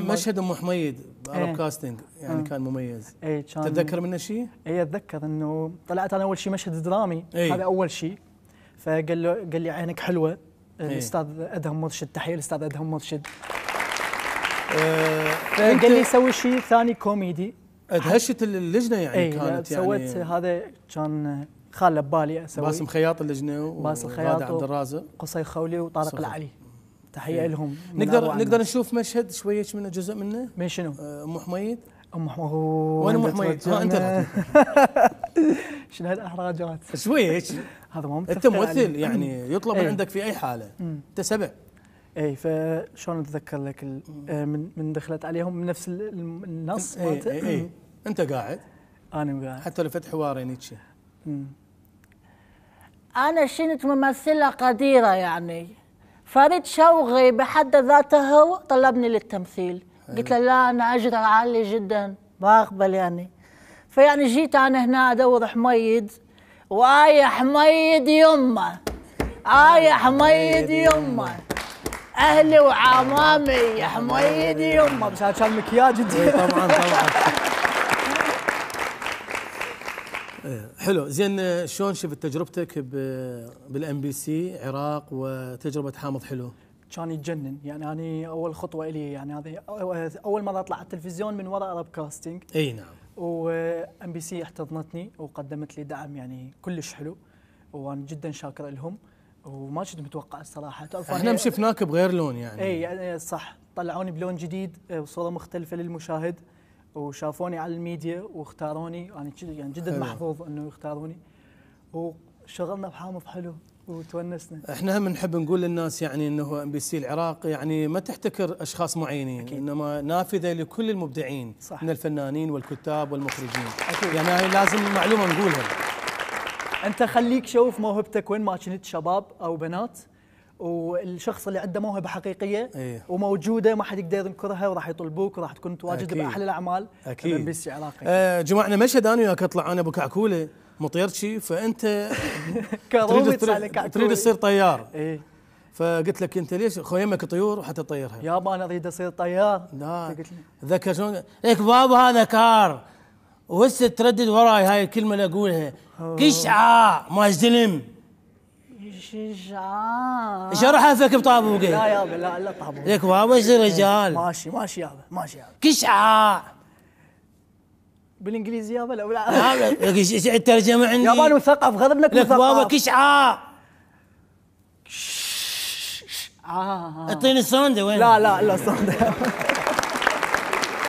مشهد ام حميد عرب ايه كاستنج يعني اه كان مميز اي كان تتذكر منه شيء؟ اي اتذكر انه طلعت انا اول شيء مشهد درامي ايه هذا اول شيء فقال له قال لي عينك حلوه إيه. الاستاذ ايه ادهم مرشد تحيه الاستاذ ادهم مرشد اه قال لي سوي شيء ثاني كوميدي ادهشت اللجنه يعني ايه كانت يعني سويت هذا كان خاله ببالي اسوي باسم خياط اللجنه باسم خياط عبد الرازق قصي خولي وطارق العلي تحيه إيه. لهم نقدر نقدر نشوف مشهد شويه منه جزء منه من شنو؟ آه، ام حميد ام حميد وين ام حميد؟ ها آه، انت شنو هالاحراجات؟ شويه هذا مو انت ممثل يعني يطلب من إيه. عندك في اي حاله انت سبع اي فشلون اتذكر لك آه، من من دخلت عليهم من نفس النص إيه، مالته اي اي انت قاعد انا قاعد حتى لو فتح حوارين هيك انا شنت ممثله قديره يعني فريد شوقي بحد ذاته هو طلبني للتمثيل قلت له لا انا اجر عالي جدا ما اقبل يعني فيعني جيت انا هنا ادور حميد واي حميد يمه اي حميد يمه اهلي وعمامي يا حميد يمه بس هذا كان مكياج طبعا طبعا حلو زين شلون شفت تجربتك بالام بي سي عراق وتجربه حامض حلو؟ كان يتجنن يعني انا اول خطوه لي يعني هذه اول مره اطلع على التلفزيون من وراء ارب كاستنج اي نعم وام بي سي احتضنتني وقدمت لي دعم يعني كلش حلو وانا جدا شاكر لهم وما كنت متوقع الصراحه تعرف احنا شفناك بغير لون يعني اي صح طلعوني بلون جديد وصوره مختلفه للمشاهد وشافوني على الميديا واختاروني يعني جدا يعني جدا محظوظ انه يختاروني وشغلنا بحامض حلو وتونسنا احنا هم نحب نقول للناس يعني انه ام بي سي العراق يعني ما تحتكر اشخاص معينين أكيد. انما نافذه لكل المبدعين صح. من الفنانين والكتاب والمخرجين أكيد. يعني هاي لازم معلومه نقولها انت خليك شوف موهبتك وين ما كنت شباب او بنات والشخص اللي عنده موهبه حقيقيه إيه؟ وموجوده ما حد يقدر ينكرها وراح يطلبوك وراح تكون تواجد باحلى الاعمال اكيد ام بي سي عراقي آه جمعنا مشهد انا وياك اطلع انا ابو كعكوله شي فانت تريد, تريد, تريد تصير طيار إيه. فقلت لك انت ليش خويا يمك طيور وحتى تطيرها يابا انا اريد اصير طيار لا ذكر شلون لك بابا هذا كار وهسه تردد وراي هاي الكلمه اللي اقولها قشعه ما زلم شجاع شرحها فيك بطاب وقيل لا يابا لا لا طاب لك بابا يصير رجال ماشي ماشي يابا ماشي يابا كشعاع بالانجليزي يابا لا لا الترجمه عندي يابا انا مثقف غضب مثقف لك بابا كشعاع اعطيني السونده وين لا لا لا السونده